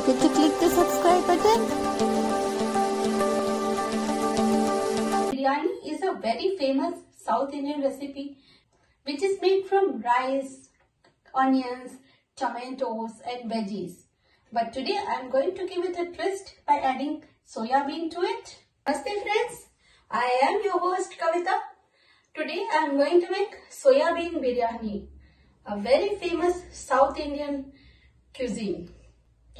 forget to click the subscribe button. Biryani is a very famous South Indian recipe which is made from rice, onions, tomatoes and veggies. But today I am going to give it a twist by adding soya bean to it. Namaste friends, I am your host Kavita. Today I am going to make soya bean biryani, a very famous South Indian cuisine.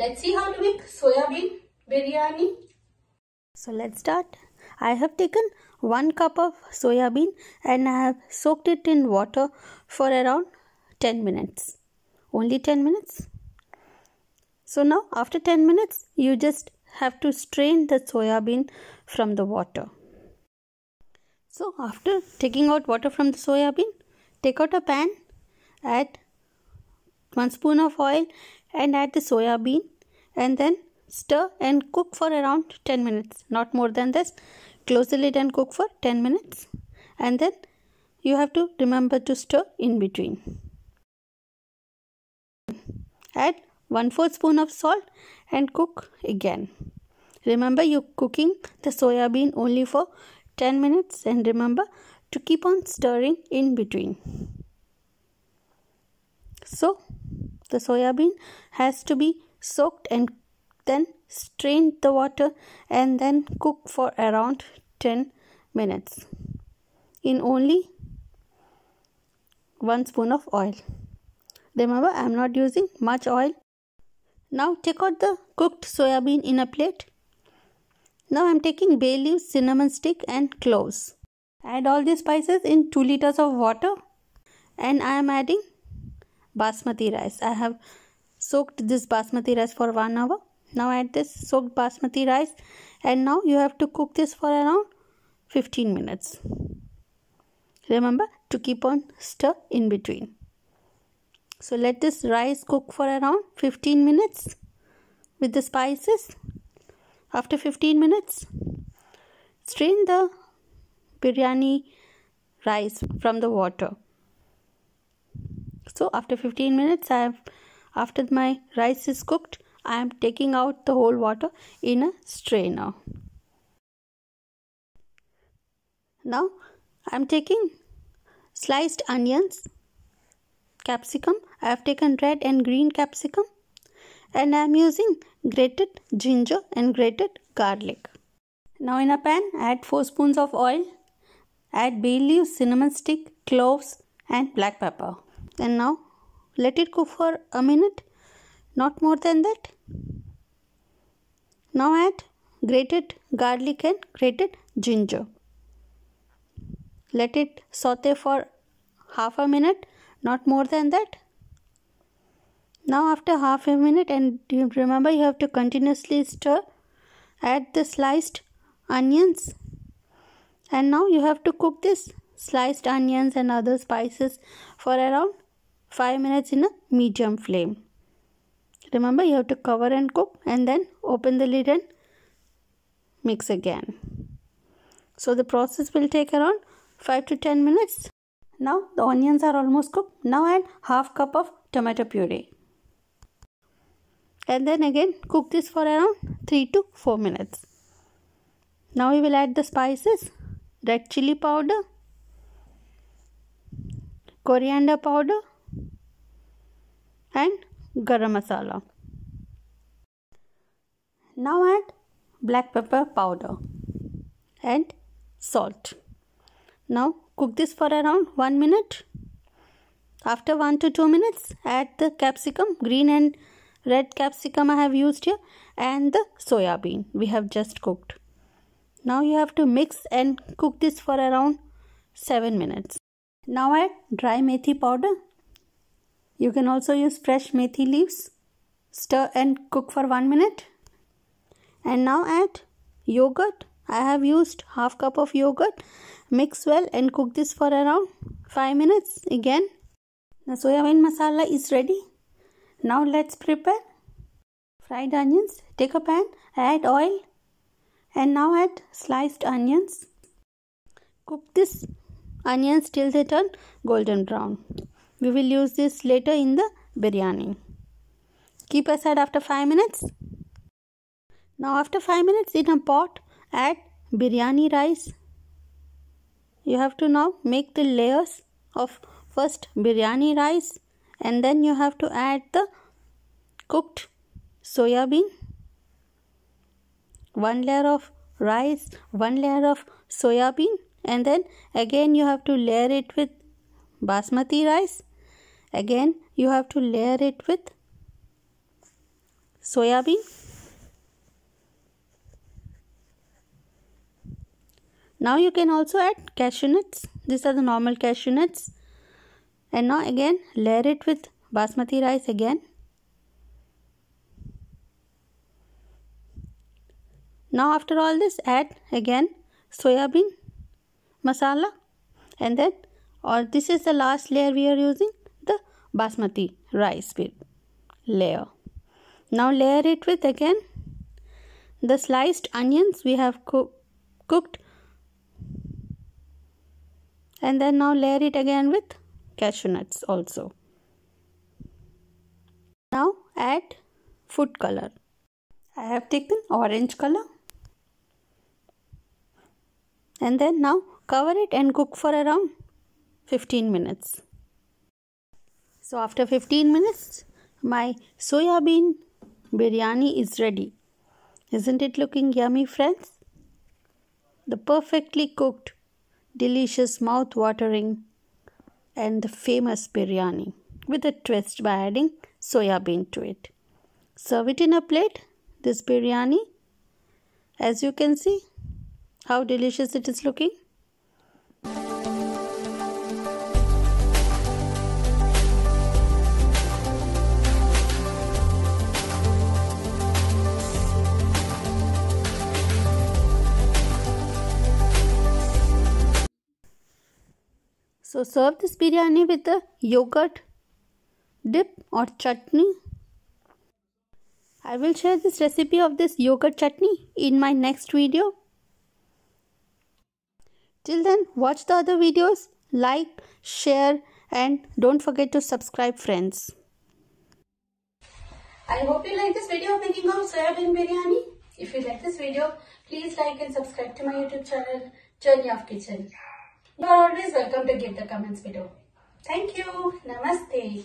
Let's see how to make soya bean biryani. So let's start. I have taken 1 cup of soya bean and I have soaked it in water for around 10 minutes. Only 10 minutes. So now after 10 minutes you just have to strain the soya bean from the water. So after taking out water from the soya bean, take out a pan, add 1 spoon of oil and add the soya bean and then stir and cook for around 10 minutes not more than this close the lid and cook for 10 minutes and then you have to remember to stir in between add 1 4 spoon of salt and cook again remember you're cooking the soya bean only for 10 minutes and remember to keep on stirring in between so the bean has to be soaked and then strain the water and then cook for around 10 minutes in only 1 spoon of oil. Remember I am not using much oil. Now take out the cooked soya bean in a plate. Now I am taking bay leaves, cinnamon stick and cloves. Add all these spices in 2 liters of water and I am adding basmati rice. I have soaked this basmati rice for 1 hour. Now add this soaked basmati rice and now you have to cook this for around 15 minutes. Remember to keep on stir in between. So let this rice cook for around 15 minutes with the spices. After 15 minutes, strain the biryani rice from the water so after 15 minutes i have after my rice is cooked i am taking out the whole water in a strainer now i am taking sliced onions capsicum i have taken red and green capsicum and i am using grated ginger and grated garlic now in a pan add 4 spoons of oil add bay leaves cinnamon stick cloves and black pepper and now let it cook for a minute not more than that now add grated garlic and grated ginger let it saute for half a minute not more than that now after half a minute and remember you have to continuously stir add the sliced onions and now you have to cook this sliced onions and other spices for around 5 minutes in a medium flame remember you have to cover and cook and then open the lid and mix again so the process will take around 5 to 10 minutes now the onions are almost cooked now add half cup of tomato puree and then again cook this for around 3 to 4 minutes now we will add the spices red chili powder coriander powder and garam masala. Now add black pepper powder and salt. Now cook this for around 1 minute. After 1 to 2 minutes add the capsicum, green and red capsicum I have used here and the soya bean we have just cooked. Now you have to mix and cook this for around 7 minutes. Now add dry methi powder you can also use fresh methi leaves. Stir and cook for 1 minute. And now add yogurt. I have used half cup of yogurt. Mix well and cook this for around 5 minutes again. The soya bean masala is ready. Now let's prepare fried onions. Take a pan, add oil and now add sliced onions. Cook these onions till they turn golden brown. We will use this later in the biryani. Keep aside after 5 minutes. Now after 5 minutes in a pot add biryani rice. You have to now make the layers of first biryani rice and then you have to add the cooked soya bean. One layer of rice, one layer of soya bean and then again you have to layer it with basmati rice again you have to layer it with soya bean now you can also add cashew nuts these are the normal cashew nuts and now again layer it with basmati rice again now after all this add again soya bean masala and then or this is the last layer we are using basmati rice with layer. Now layer it with again the sliced onions we have co cooked and then now layer it again with cashew nuts also. Now add food color. I have taken orange color and then now cover it and cook for around 15 minutes. So after 15 minutes, my soya bean biryani is ready. Isn't it looking yummy, friends? The perfectly cooked, delicious, mouth watering, and the famous biryani with a twist by adding soya bean to it. Serve it in a plate, this biryani. As you can see, how delicious it is looking. So serve this biryani with a yogurt dip or chutney. I will share this recipe of this yogurt chutney in my next video. Till then watch the other videos, like, share and don't forget to subscribe friends. I hope you like this video of making of soybean biryani. If you like this video, please like and subscribe to my YouTube channel Journey of Kitchen. You are always welcome to give the comments below. Thank you. Namaste.